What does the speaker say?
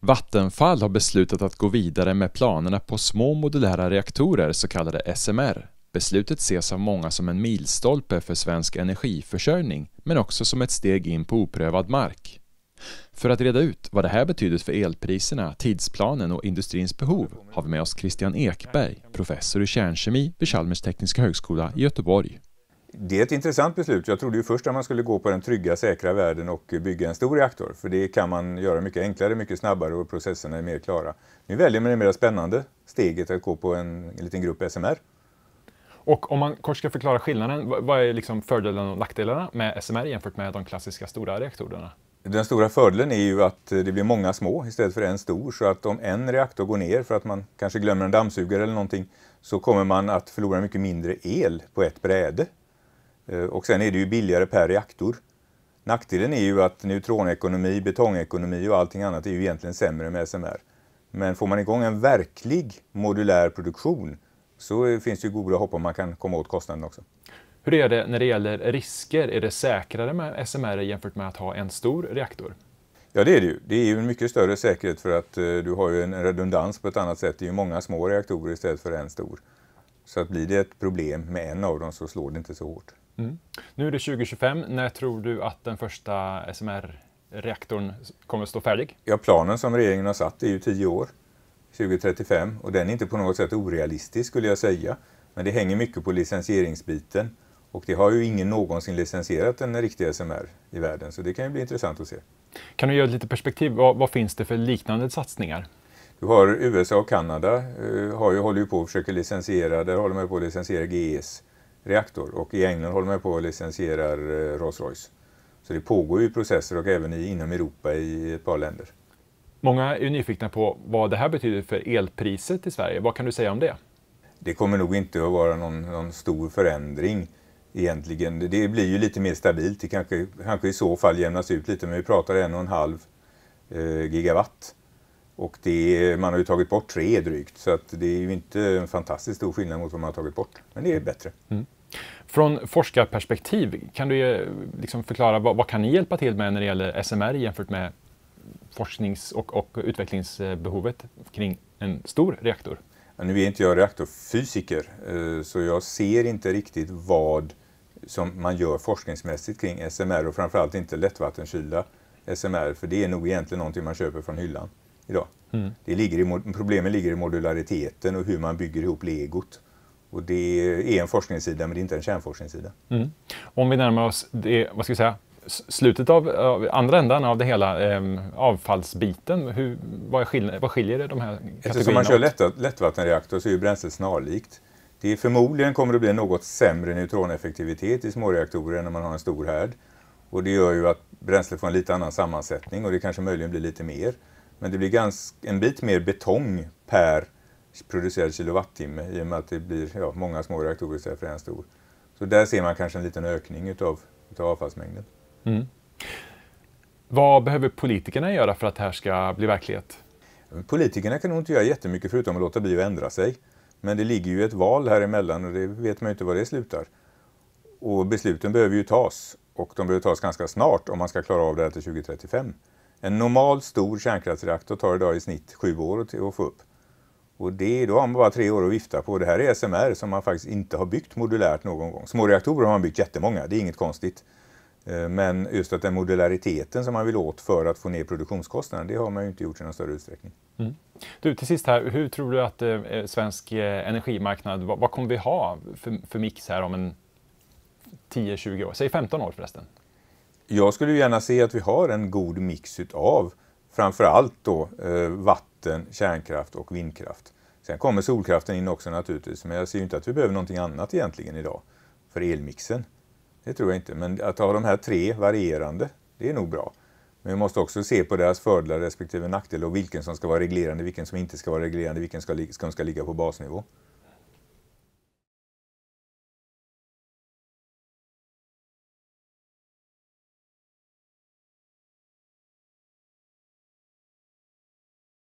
Vattenfall har beslutat att gå vidare med planerna på små modulära reaktorer, så kallade SMR. Beslutet ses av många som en milstolpe för svensk energiförsörjning, men också som ett steg in på oprövad mark. För att reda ut vad det här betyder för elpriserna, tidsplanen och industrins behov har vi med oss Christian Ekberg, professor i kärnkemi vid Chalmers tekniska högskola i Göteborg det är ett intressant beslut. Jag trodde ju först att man skulle gå på den trygga, säkra världen och bygga en stor reaktor. För det kan man göra mycket enklare, mycket snabbare och processerna är mer klara. Nu väljer man det mer spännande steget att gå på en, en liten grupp SMR. Och om man kort ska förklara skillnaden, vad är liksom fördelarna och nackdelarna med SMR jämfört med de klassiska stora reaktorerna? Den stora fördelen är ju att det blir många små istället för en stor. Så att om en reaktor går ner för att man kanske glömmer en dammsugare eller någonting så kommer man att förlora mycket mindre el på ett bräde. Eh, och sen är det ju billigare per reaktor. Nackdelen är ju att neutronekonomi, betongekonomi och allting annat är ju egentligen sämre med SMR. Men får man igång en verklig modulär produktion så finns det ju goda hopp om man kan komma åt kostnaden också. Hur är det när det gäller risker? Är det säkrare med SMR jämfört med att ha en stor reaktor? Ja, det är det ju. Det är ju en mycket större säkerhet för att eh, du har ju en redundans på ett annat sätt. Det är ju många små reaktorer istället för en stor. Så att blir det ett problem med en av dem så slår det inte så hårt. Mm. Nu är det 2025. När tror du att den första SMR-reaktorn kommer att stå färdig? Ja, planen som regeringen har satt är ju tio år, 2035, och den är inte på något sätt orealistisk skulle jag säga. Men det hänger mycket på licensieringsbiten och det har ju ingen någonsin licensierat en riktig SMR i världen, så det kan ju bli intressant att se. Kan du ge lite perspektiv? Vad, vad finns det för liknande satsningar? Du har USA och Kanada, eh, har ju, håller ju på att försöka licensiera, där håller man på att licensiera GES reaktor och i England håller man på att licensiera eh, Rolls-Royce. Så det pågår ju processer och även inom Europa i ett par länder. Många är nyfikna på vad det här betyder för elpriset i Sverige. Vad kan du säga om det? Det kommer nog inte att vara någon, någon stor förändring egentligen. Det blir ju lite mer stabilt. Det kanske, kanske i så fall jämnas ut lite, men vi pratar en och en halv eh, gigawatt. Och det, man har ju tagit bort tre drygt, så att det är ju inte en fantastiskt stor skillnad mot vad man har tagit bort. Men det är bättre. Mm. Från forskarperspektiv, kan du eh, liksom förklara vad, vad, kan ni hjälpa till med när det gäller SMR jämfört med forsknings och, och utvecklingsbehovet kring en stor reaktor? Ja, nu är inte jag reaktorfysiker, eh, så jag ser inte riktigt vad som man gör forskningsmässigt kring SMR och framförallt inte lättvattenkylda SMR, för det är nog egentligen någonting man köper från hyllan idag. Mm. Det ligger i, problemen ligger i modulariteten och hur man bygger ihop legot. Och det är en forskningssida, men det är inte en kärnforskningssida. Mm. Om vi närmar oss det, vad ska vi säga, slutet av, av, andra ändan av det hela, eh, avfallsbiten, hur, vad, är skil, vad skiljer det de här kategorierna Eftersom man kör lätt, lättvattenreaktor så är ju bränslet snarlikt. Det är, förmodligen kommer det bli något sämre neutroneffektivitet i småreaktorer än när man har en stor härd. Och det gör ju att bränslet får en lite annan sammansättning och det kanske möjligen blir lite mer. Men det blir ganska, en bit mer betong per producerad kilowattimme i och med att det blir ja, många små reaktorer istället för en stor. Så där ser man kanske en liten ökning utav, utav avfallsmängden. Mm. Vad behöver politikerna göra för att det här ska bli verklighet? Politikerna kan nog inte göra jättemycket förutom att låta bli att ändra sig. Men det ligger ju ett val här emellan och det vet man ju inte var det slutar. Och besluten behöver ju tas och de behöver tas ganska snart om man ska klara av det här till 2035. En normal stor kärnkraftsreaktor tar idag i snitt sju år att få upp. Och det, då har man bara tre år att vifta på. Det här är SMR som man faktiskt inte har byggt modulärt någon gång. Små reaktorer har man byggt jättemånga, det är inget konstigt. Eh, men just att den modulariteten som man vill åt för att få ner produktionskostnaden, det har man ju inte gjort i någon större utsträckning. Mm. Du, till sist här, hur tror du att eh, eh svensk eh, energimarknad, vad, vad, kommer vi ha för, för mix här om en 10-20 år? Säg 15 år förresten. Jag skulle gärna se att vi har en god mix utav framförallt då eh, vatten, kärnkraft och vindkraft. Sen kommer solkraften in också naturligtvis, men jag ser ju inte att vi behöver någonting annat egentligen idag för elmixen. Det tror jag inte, men att ha de här tre varierande, det är nog bra. Men vi måste också se på deras fördelar respektive nackdelar och vilken som ska vara reglerande, vilken som inte ska vara reglerande, vilken som ska ligga på basnivå.